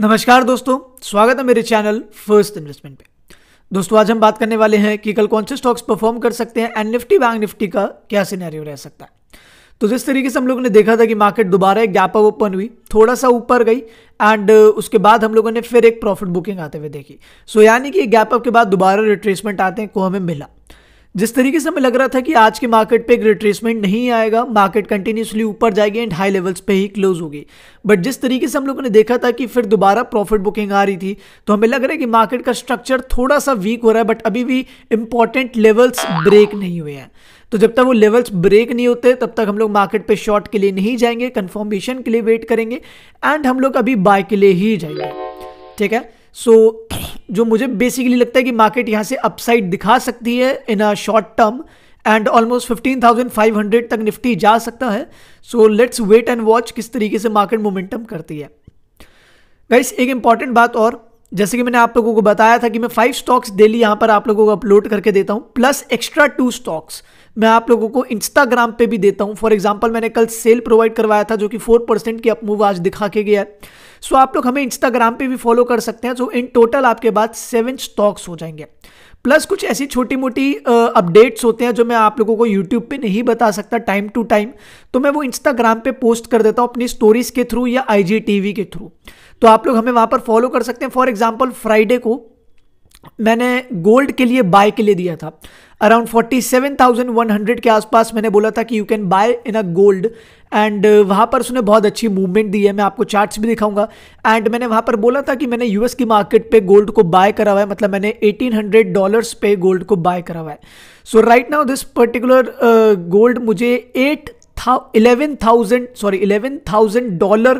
नमस्कार दोस्तों स्वागत है मेरे चैनल फर्स्ट इन्वेस्टमेंट पे दोस्तों आज हम बात करने वाले हैं कि कल कौन से स्टॉक्स परफॉर्म कर सकते हैं एंड निफ्टी बैंक निफ्टी का क्या सिनेरियो रह सकता है तो जिस तरीके से हम लोगों ने देखा था कि मार्केट दोबारा एक गैप अप ओपन हुई थोड़ा सा ऊपर गई एंड uh, उसके बाद हम लोगों ने फिर एक प्रॉफिट बुकिंग आते हुए देखी सो यानी कि गैप अप के बाद दोबारा रिट्रेसमेंट आते हैं को हमें मिला जिस तरीके से हमें लग रहा था कि आज के मार्केट पे एक रिट्रेसमेंट नहीं आएगा मार्केट कंटिन्यूसली ऊपर जाएगी एंड हाई लेवल्स पे ही क्लोज होगी बट जिस तरीके से हम लोगों ने देखा था कि फिर दोबारा प्रॉफिट बुकिंग आ रही थी तो हमें लग रहा है कि मार्केट का स्ट्रक्चर थोड़ा सा वीक हो रहा है बट अभी भी इंपॉर्टेंट लेवल्स ब्रेक नहीं हुए हैं तो जब तक वो लेवल्स ब्रेक नहीं होते तब तक हम लोग मार्केट पे शॉर्ट के लिए नहीं जाएंगे कन्फर्मेशन के लिए वेट करेंगे एंड हम लोग अभी बाय के लिए ही जाएंगे ठीक है सो so, जो मुझे बेसिकली लगता है कि मार्केट यहाँ से अपसाइड दिखा सकती है in a short term and almost fifteen thousand five hundred तक निफ्टी जा सकता है so let's wait and watch किस तरीके से मार्केट मोमेंटम करती है गाइस एक इंपॉर्टेंट बात और जैसे कि मैंने आप लोगों को बताया था कि मैं फाइव स्टॉक्स डेली यहाँ पर आप लोगों को अपलोड करके देता हूँ प्लस एक्स्ट्रा टू स्टॉक्स मैं आप लोगों को इंस्टाग्राम पे भी देता हूँ फॉर एग्जाम्पल मैंने कल सेल प्रोवाइड करवाया था जो कि फोर परसेंट की अपमूव आज दिखा के गया है सो आप लोग हमें इंस्टाग्राम पे भी फॉलो कर सकते हैं जो इन टोटल आपके बाद सेवन स्टॉक्स हो जाएंगे प्लस कुछ ऐसी छोटी मोटी अपडेट्स होते हैं जो मैं आप लोगों को यूट्यूब पे नहीं बता सकता टाइम टू टाइम तो मैं वो इंस्टाग्राम पे पोस्ट कर देता हूँ अपनी स्टोरीज के थ्रू या आई के थ्रू तो आप लोग हमें वहाँ पर फॉलो कर सकते हैं फॉर एग्जाम्पल फ्राइडे को मैंने गोल्ड के लिए बाय के लिए दिया था around forty seven thousand one hundred के आसपास मैंने बोला था कि you can buy in a gold and वहाँ पर उसने बहुत अच्छी मूवमेंट दी है मैं आपको चार्ट्स भी दिखाऊंगा एंड मैंने वहाँ पर बोला था कि मैंने यूएस की मार्केट पे गोल्ड को बाय करा हुआ है मतलब मैंने एटीन हंड्रेड डॉलर्स पे गोल्ड को बाय करा हुआ है so right now this particular gold मुझे एट था eleven thousand sorry eleven thousand dollar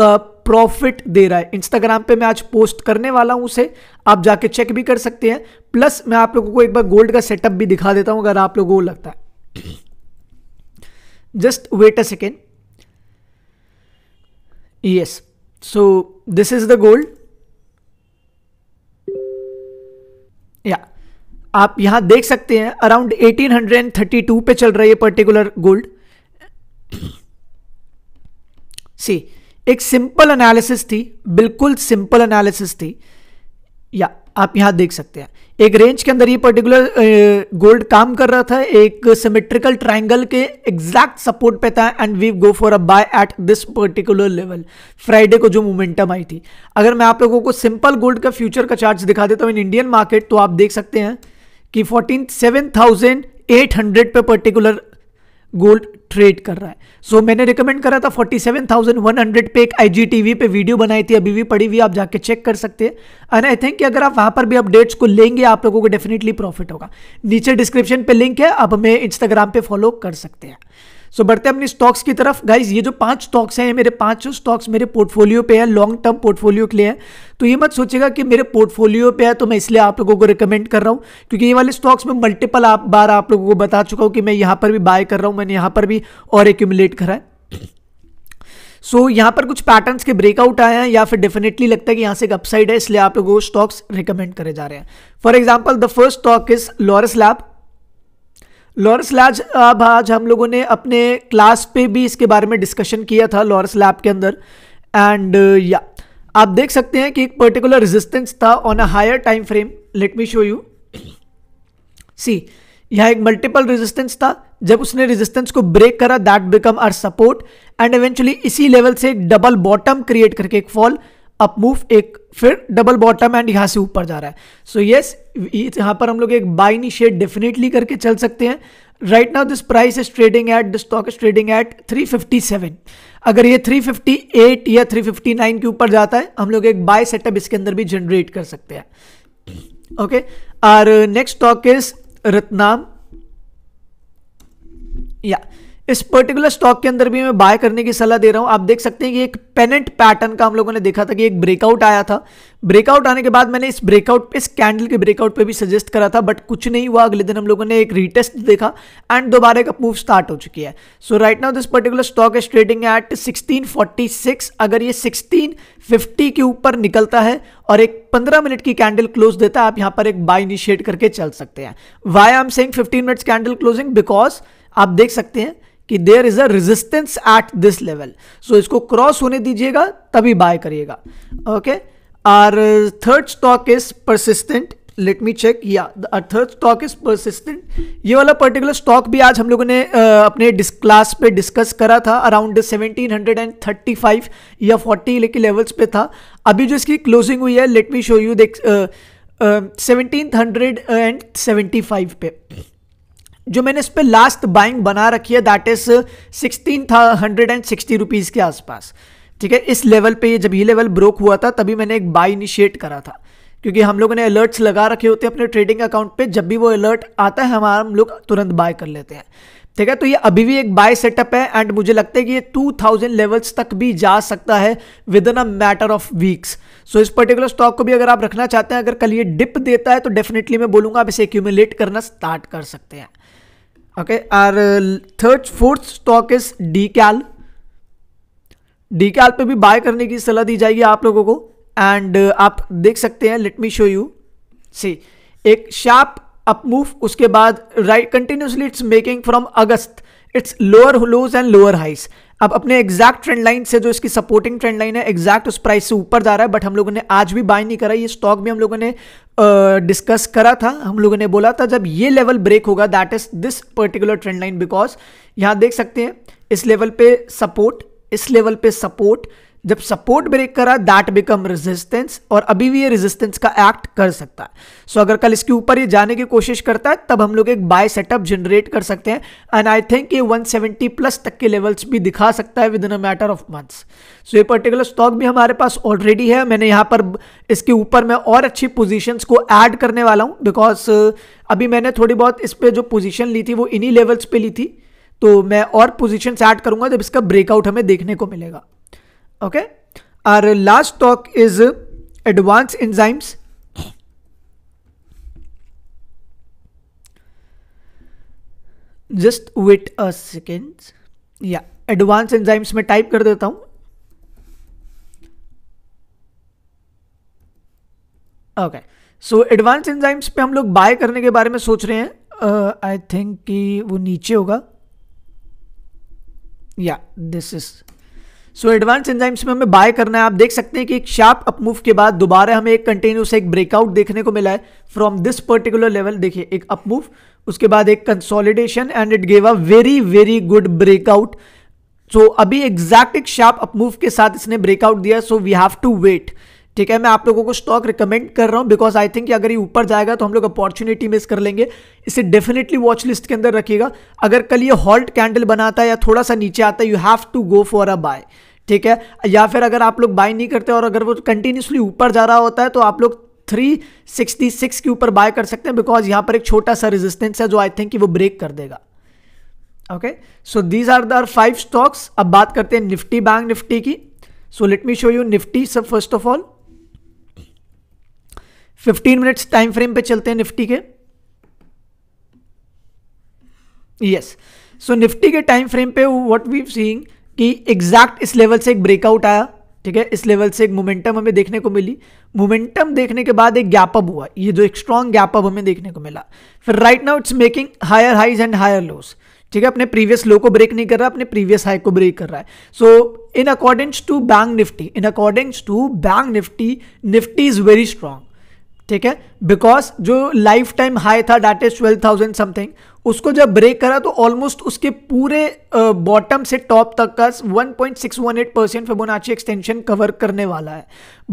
का प्रॉफिट दे रहा है इंस्टाग्राम पे मैं आज पोस्ट करने वाला हूं उसे आप जाके चेक भी कर सकते हैं प्लस मैं आप लोगों को एक बार गोल्ड का सेटअप भी दिखा देता हूं अगर आप लोगों को लगता है just wait a second yes so this is the gold या आप यहां देख सकते हैं अराउंड 1832 पे चल रहा है ये पर्टिकुलर गोल्ड सी एक सिंपल एनालिसिस थी बिल्कुल सिंपल एनालिसिस थी या आप यहां देख सकते हैं एक रेंज के अंदर ये पर्टिकुलर गोल्ड काम कर रहा था एक सिमेट्रिकल ट्राइंगल के एग्जैक्ट सपोर्ट पे था and we go for a buy at this particular level Friday को जो मोमेंटम आई थी अगर मैं आप लोगों को सिंपल गोल्ड का फ्यूचर का चार्ज दिखा देता हूँ इन इंडियन मार्केट तो आप देख सकते हैं कि fourteen seven thousand eight hundred पे पर्टिकुलर गोल्ड ट्रेड कर रहा है सो so, मैंने रिकमेंड करा था 47,100 पे एक आईजीटीवी पे वीडियो बनाई थी अभी भी पड़ी हुई आप जाके चेक कर सकते हैं एंड आई थिंक अगर आप वहां पर भी अपडेट्स को लेंगे आप लोगों को डेफिनेटली प्रॉफिट होगा नीचे डिस्क्रिप्शन पे लिंक है आप हमें इंस्टाग्राम पे फॉलो कर सकते हैं सो so, बढ़ते हैं अपनी स्टॉक्स की तरफ गाइज ये जो पांच स्टॉक्स हैं मेरे पांच स्टॉक्स मेरे पोर्टफोलियो पे है लॉन्ग टर्म पोर्टफोलियो के लिए है तो ये मत सोचेगा कि मेरे पोर्टफोलियो पे है तो मैं इसलिए आप लोगों को रिकमेंड कर रहा हूँ क्योंकि ये वाले स्टॉक्स में मल्टीपल आप बार आप लोगों को बता चुका हूँ कि मैं यहाँ पर भी बाय कर रहा हूँ मैंने यहाँ पर भी भी और एक्यूमुलेट करा है सो so, यहां पर कुछ पैटर्न्स के ब्रेकआउट आए हैं या फिर डेफिनेटली लगता है कि यहां से एक अपसाइड है इसलिए आप लोगों को स्टॉक्स रिकमेंड करे जा रहे हैं for example the first stock is Laurus lab Laurus lab अब आज हम लोगों ने अपने क्लास पे भी इसके बारे में डिस्कशन किया था लॉरस लैब के अंदर एंड या uh, yeah. आप देख सकते हैं कि एक पर्टिकुलर रेजिस्टेंस था on a higher time frame let me show you see यहाँ एक मल्टीपल रेजिस्टेंस था जब उसने रेजिस्टेंस को ब्रेक करा that become our support and eventually इसी लेवल से एक डबल बॉटम क्रिएट करके एक फॉल अप मूव एक फिर डबल बॉटम एंड यहां से ऊपर जा रहा है सो यस यहां पर हम लोग एक बाई शेड डेफिनेटली करके चल सकते हैं right now this price is trading at this stock is trading at 357 अगर ये 358 या 359 के ऊपर जाता है हम लोग एक बाय सेटअप इसके अंदर भी जनरेट कर सकते हैं ओके और नेक्स्ट स्टॉक इज रत्नाम या इस पर्टिकुलर स्टॉक के अंदर भी मैं बाय करने की सलाह दे रहा हूं आप देख सकते हैं कि एक पेनेंट पैटर्न का हम लोगों ने देखा था कि एक ब्रेकआउट आया था ब्रेकआउट आने के बाद मैंने इस ब्रेकआउट पे इस कैंडल के ब्रेकआउट पे भी सजेस्ट करा था बट कुछ नहीं हुआ अगले दिन हम लोगों ने एक रीटेस्ट देखा एंड दोबारा का मूव स्टार्ट हो चुकी है so right now this particular stock is trading at sixteen अगर ये सिक्सटीन के ऊपर निकलता है और एक 15 मिनट की कैंडल क्लोज देता है आप यहां पर एक बाय इनिशिएट करके चल सकते हैं why I am saying fifteen minutes candle closing because आप देख सकते हैं कि there is a resistance at this level so इसको क्रॉस होने दीजिएगा तभी बाय करिएगा okay our third stock is persistent let me check या थर्ड स्टॉक इज परसिस्टेंट ये वाला पर्टिकुलर स्टॉक भी आज हम लोगों ने uh, अपने क्लास पे डिस्कस करा था अराउंड 1735 या 40 के लेवल्स पे था अभी जो इसकी क्लोजिंग हुई है लेट मी शो यू देख seventeen hundred and seventy five पे जो मैंने इस पर लास्ट बाइंग बना रखी है दैट इज सिक्सटीन था हंड्रेड एंड सिक्सटी रुपीज़ के आसपास ठीक है इस लेवल पे जब ये लेवल ब्रोक हुआ था तभी मैंने एक बाई इनिशिएट करा था क्योंकि हम लोगों ने अलर्ट्स लगा रखे होते हैं अपने ट्रेडिंग अकाउंट पे जब भी वो अलर्ट आता है हमारा हम लोग तुरंत बाय कर लेते हैं ठीक है तो ये अभी भी एक बाय सेटअप है एंड मुझे लगता है कि ये 2000 लेवल्स तक भी जा सकता है within a matter of weeks so इस पर्टिकुलर स्टॉक को भी अगर आप रखना चाहते हैं अगर कल ये डिप देता है तो डेफिनेटली मैं बोलूंगा आप इसे एक्यूमुलेट करना स्टार्ट कर सकते हैं ओके और third fourth stock fourth D cal D cal पर भी बाय करने की सलाह दी जाएगी आप लोगों को एंड uh, आप देख सकते हैं let me show you see एक शार्प अप मूव उसके बाद right continuously it's making from August it's lower lows and lower highs अब अपने एग्जैक्ट ट्रेंड लाइन से जो इसकी सपोर्टिंग ट्रेंड लाइन है एग्जैक्ट उस प्राइस से ऊपर जा रहा है बट हम लोगों ने आज भी बाय नहीं करा ये स्टॉक भी हम लोगों ने डिस्कस uh, करा था हम लोगों ने बोला था जब ये लेवल ब्रेक होगा that is this particular trend line because यहाँ देख सकते हैं इस लेवल पे सपोर्ट इस लेवल पे सपोर्ट जब सपोर्ट ब्रेक करा दैट बिकम रेजिस्टेंस और अभी भी ये रेजिस्टेंस का एक्ट कर सकता है सो so, अगर कल इसके ऊपर ये जाने की कोशिश करता है तब हम लोग एक बाय सेटअप जनरेट कर सकते हैं एंड आई थिंक ये 170 प्लस तक के लेवल्स भी दिखा सकता है within a matter of months so ये पर्टिकुलर स्टॉक भी हमारे पास ऑलरेडी है मैंने यहाँ पर इसके ऊपर मैं और अच्छी पोजिशंस को ऐड करने वाला हूँ बिकॉज uh, अभी मैंने थोड़ी बहुत इस पर जो पोजिशन ली थी वो इन्हीं लेवल्स पर ली थी तो मैं और पोजिशन ऐड करूंगा जब इसका ब्रेकआउट हमें देखने को मिलेगा okay our last talk is advanced enzymes just wait a second या एडवांस एंजाइम्स में टाइप कर देता हूं ओके सो एडवांस एंजाइम्स पे हम लोग बाय करने के बारे में सोच रहे हैं आई uh, थिंक कि वो नीचे होगा या this is so advance enzymes में हमें बाय करना है आप देख सकते हैं कि एक शार्प अपमूव के बाद दोबारा हमें एक कंटिन्यूस एक ब्रेकआउट देखने को मिला है फ्रॉम दिस पर्टिकुलर लेवल देखिए एक अपमूव उसके बाद एक consolidation and it gave a very very good breakout so अभी एग्जैक्ट एक शार्प अपमूव के साथ इसने ब्रेकआउट दिया so we have to wait ठीक है मैं आप लोगों को स्टॉक रिकमेंड कर रहा हूं बिकॉज आई थिंक अगर ये ऊपर जाएगा तो हम लोग अपॉर्चुनिटी मिस कर लेंगे इसे डेफिनेटली वॉच लिस्ट के अंदर रखिएगा अगर कल ये हॉल्ट कैंडल बनाता है या थोड़ा सा नीचे आता है you have to go for a buy ठीक है या फिर अगर आप लोग बाय नहीं करते और अगर वो कंटिन्यूसली ऊपर जा रहा होता है तो आप लोग 366 के ऊपर बाय कर सकते हैं बिकॉज यहाँ पर एक छोटा सा रेजिस्टेंस है जो आई थिंक वो ब्रेक कर देगा okay so these are the five stocks अब बात करते हैं निफ्टी बैंक निफ्टी की so let me show you Nifty सब first of all 15 minutes time frame पे चलते हैं निफ्टी के यस सो निफ्टी के टाइम फ्रेम पे व्हाट वी सीइंग कि एग्जैक्ट इस लेवल से एक ब्रेकआउट आया ठीक है इस लेवल से एक मोमेंटम हमें देखने को मिली मोमेंटम देखने के बाद एक गैप अप हुआ ये जो एक स्ट्रॉन्ग गैप अप हमें देखने को मिला फिर right now it's making higher highs and higher lows ठीक है अपने प्रीवियस लो को ब्रेक नहीं कर रहा अपने प्रीवियस हाई को ब्रेक कर रहा है so in accordings to bank Nifty in accordings to bank Nifty Nifty is very strong ठीक है बिकॉज जो लाइफ टाइम हाई था that is twelve thousand something उसको जब ब्रेक करा तो ऑलमोस्ट उसके पूरे बॉटम से टॉप तक का 1.618 परसेंट फेबोनाची एक्सटेंशन कवर करने वाला है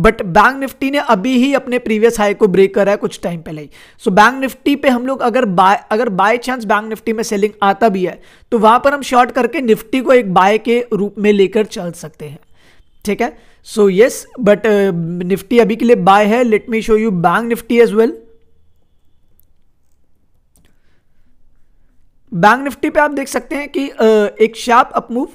बट बैंक निफ्टी ने अभी ही अपने प्रीवियस हाई को ब्रेक करा है कुछ टाइम पहले ही सो बैंक निफ्टी पे हम लोग अगर बाय अगर बाय चांस बैंक निफ्टी में सेलिंग आता भी है तो वहां पर हम शॉर्ट करके निफ्टी को एक बाय के रूप में लेकर चल सकते हैं ठीक है सो यस बट निफ्टी अभी के लिए बाय है let me show you bank Nifty as well bank Nifty पे आप देख सकते हैं कि uh, एक शार्प अपमूव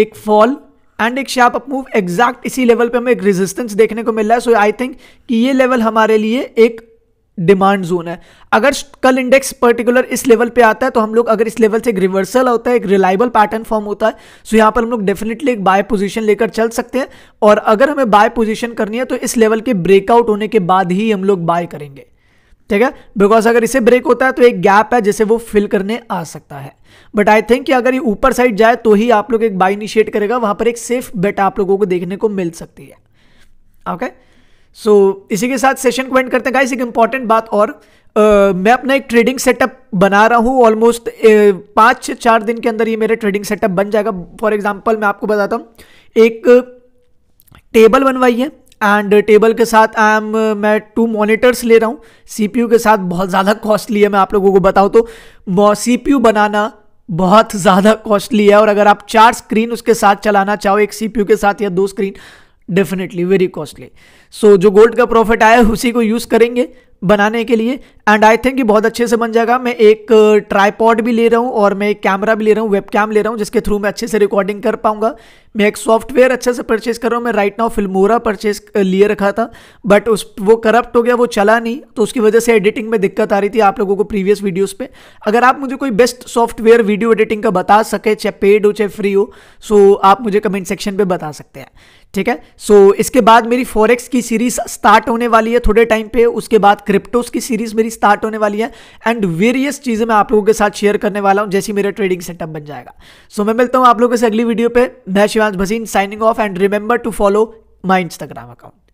एक फॉल एंड एक शार्प अपमूव एग्जैक्ट इसी लेवल पे हमें एक रेजिस्टेंस देखने को मिल रहा है सो आई थिंक कि ये लेवल हमारे लिए एक डिमांड जोन है अगर कल इंडेक्स पर्टिकुलर इस लेवल पे आता है तो हम लोग अगर इस लेवल से एक रिवर्सल होता है एक रिलायबल पैटर्न फॉर्म होता है सो तो यहाँ पर हम लोग डेफिनेटली एक बाय पोजीशन लेकर चल सकते हैं और अगर हमें बाय पोजीशन करनी है तो इस लेवल के ब्रेकआउट होने के बाद ही हम लोग बाय करेंगे ठीक है बिकॉज अगर इसे ब्रेक होता है तो एक गैप है जिसे वो फिल करने आ सकता है बट आई थिंक कि अगर ये ऊपर साइड जाए तो ही आप लोग एक बाय इनिशिएट करेगा वहां पर एक सेफ बेट आप लोगों को देखने को मिल सकती है ओके okay? सो so, इसी के साथ सेशन को एंड करते हैं गाइस एक इंपॉर्टेंट बात और आ, मैं अपना एक ट्रेडिंग सेटअप बना रहा हूँ ऑलमोस्ट पाँच से चार दिन के अंदर ये मेरा ट्रेडिंग सेटअप बन जाएगा फॉर एग्जाम्पल मैं आपको बताता हूँ एक टेबल बनवाई है एंड टेबल के साथ आई एम मैं टू मॉनिटर्स ले रहा हूँ सी के साथ बहुत ज़्यादा कॉस्टली है मैं आप लोगों को बताऊँ तो सी बनाना बहुत ज़्यादा कॉस्टली है और अगर आप चार स्क्रीन उसके साथ चलाना चाहो एक सी के साथ या दो screen definitely very costly so जो गोल्ड का प्रॉफिट आया उसी को यूज़ करेंगे बनाने के लिए एंड आई थिंक ये बहुत अच्छे से बन जाएगा मैं एक ट्राईपॉड uh, भी ले रहा हूँ और मैं एक कैमरा भी ले रहा हूँ वेब कैम ले रहा हूँ जिसके थ्रू मैं अच्छे से रिकॉर्डिंग कर पाऊंगा मैं एक सॉफ्टवेयर अच्छे से परचेज कर रहा हूँ मैं राइट नाउ फिल्मोरा परचेज लिए रखा था बट उस वो करप्ट हो गया वो चला नहीं तो उसकी वजह से एडिटिंग में दिक्कत आ रही थी आप लोगों को प्रीवियस वीडियोस पे अगर आप मुझे कोई बेस्ट सॉफ्टवेयर वीडियो एडिटिंग का बता सके चाहे पेड हो चाहे फ्री हो सो आप मुझे कमेंट सेक्शन पर बता सकते हैं ठीक है सो so, इसके बाद मेरी फॉरेक्स की सीरीज स्टार्ट होने वाली है थोड़े टाइम पे उसके बाद क्रिप्टोस की सीरीज मेरी स्टार्ट होने वाली है एंड वेरियस चीज़ें मैं आप लोगों के साथ शेयर करने वाला हूँ जैसे मेरा ट्रेडिंग सेटअप बन जाएगा सो so, मैं मिलता हूँ आप लोगों से अगली वीडियो पे मैं Shivan Bhasin signing off and remember to follow my Instagram account